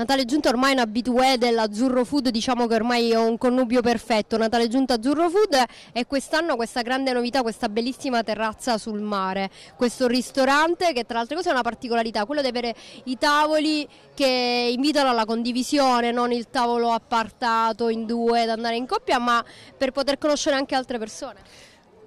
Natale Giunta ormai è un abitué dell'Azzurro Food, diciamo che ormai è un connubio perfetto, Natale Giunta Azzurro Food e quest'anno questa grande novità, questa bellissima terrazza sul mare, questo ristorante che tra le altre cose è una particolarità, quello di avere i tavoli che invitano alla condivisione, non il tavolo appartato in due da andare in coppia, ma per poter conoscere anche altre persone.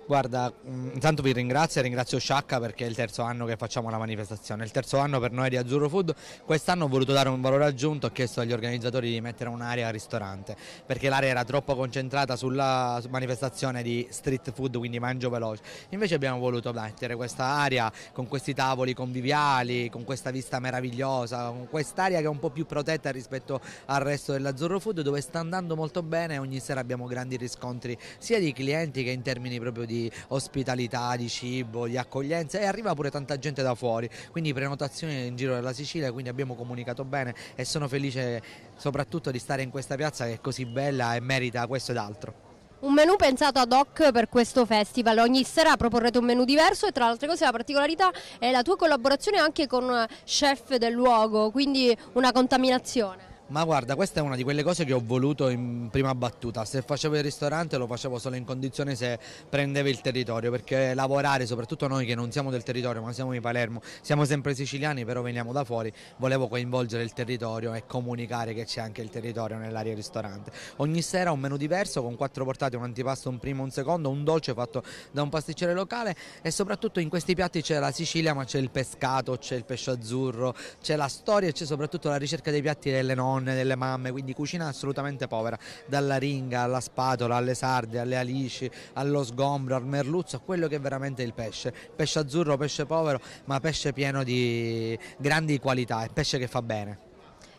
Guarda, mm, intanto vi ringrazio, e ringrazio Sciacca perché è il terzo anno che facciamo la manifestazione, il terzo anno per noi di Azzurro Food, quest'anno ho voluto dare un valore aggiunto, ho chiesto agli organizzatori di mettere un'area ristorante perché l'area era troppo concentrata sulla manifestazione di street food, quindi mangio veloce, invece abbiamo voluto mettere questa area con questi tavoli conviviali, con questa vista meravigliosa, con quest'area che è un po' più protetta rispetto al resto dell'Azzurro Food dove sta andando molto bene, e ogni sera abbiamo grandi riscontri sia di clienti che in termini proprio di di ospitalità, di cibo, di accoglienza e arriva pure tanta gente da fuori, quindi prenotazioni in giro della Sicilia, quindi abbiamo comunicato bene e sono felice soprattutto di stare in questa piazza che è così bella e merita questo ed altro. Un menù pensato ad hoc per questo festival, ogni sera proporrete un menù diverso e tra le altre cose la particolarità è la tua collaborazione anche con chef del luogo, quindi una contaminazione. Ma guarda, questa è una di quelle cose che ho voluto in prima battuta. Se facevo il ristorante lo facevo solo in condizione se prendevo il territorio, perché lavorare, soprattutto noi che non siamo del territorio, ma siamo di Palermo, siamo sempre siciliani, però veniamo da fuori, volevo coinvolgere il territorio e comunicare che c'è anche il territorio nell'area ristorante. Ogni sera un menù diverso con quattro portate, un antipasto, un primo, un secondo, un dolce fatto da un pasticcere locale e soprattutto in questi piatti c'è la Sicilia, ma c'è il pescato, c'è il pesce azzurro, c'è la storia e c'è soprattutto la ricerca dei piatti delle nostre nonne, delle mamme, quindi cucina assolutamente povera, dalla ringa alla spatola, alle sarde, alle alici, allo sgombro, al merluzzo, a quello che è veramente il pesce, pesce azzurro, pesce povero, ma pesce pieno di grandi qualità, è pesce che fa bene.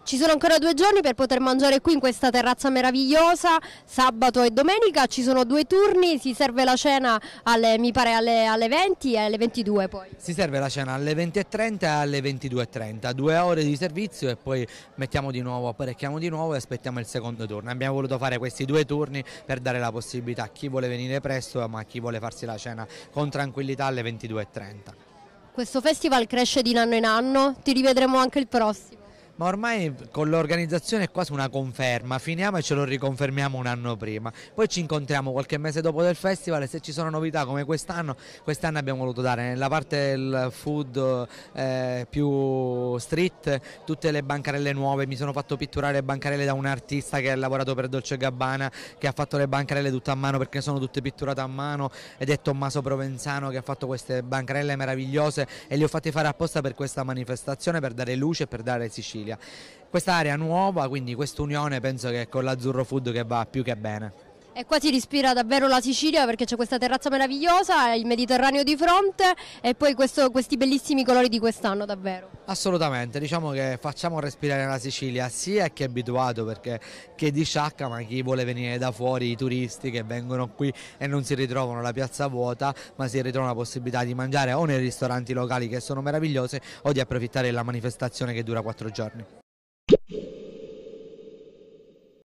Ci sono ancora due giorni per poter mangiare qui in questa terrazza meravigliosa, sabato e domenica, ci sono due turni, si serve la cena alle, mi pare alle, alle 20 e alle 22 poi. Si serve la cena alle 20.30 e alle 22.30, due ore di servizio e poi mettiamo di nuovo, apparecchiamo di nuovo e aspettiamo il secondo turno. Abbiamo voluto fare questi due turni per dare la possibilità a chi vuole venire presto ma a chi vuole farsi la cena con tranquillità alle 22.30. Questo festival cresce di anno in anno, ti rivedremo anche il prossimo ma ormai con l'organizzazione è quasi una conferma, finiamo e ce lo riconfermiamo un anno prima, poi ci incontriamo qualche mese dopo del festival e se ci sono novità come quest'anno, quest'anno abbiamo voluto dare nella parte del food eh, più street tutte le bancarelle nuove, mi sono fatto pitturare le bancarelle da un artista che ha lavorato per Dolce Gabbana, che ha fatto le bancarelle tutte a mano perché sono tutte pitturate a mano ed è Tommaso Provenzano che ha fatto queste bancarelle meravigliose e le ho fatte fare apposta per questa manifestazione, per dare luce e per dare Sicilia. Sicilia. Quest'area nuova, quindi quest'unione penso che con l'Azzurro Food che va più che bene. E qua si respira davvero la Sicilia perché c'è questa terrazza meravigliosa, il Mediterraneo di fronte e poi questo, questi bellissimi colori di quest'anno davvero. Assolutamente, diciamo che facciamo respirare la Sicilia sia chi è abituato perché chi è di Sciacca ma chi vuole venire da fuori, i turisti che vengono qui e non si ritrovano la piazza vuota ma si ritrovano la possibilità di mangiare o nei ristoranti locali che sono meravigliosi o di approfittare della manifestazione che dura quattro giorni.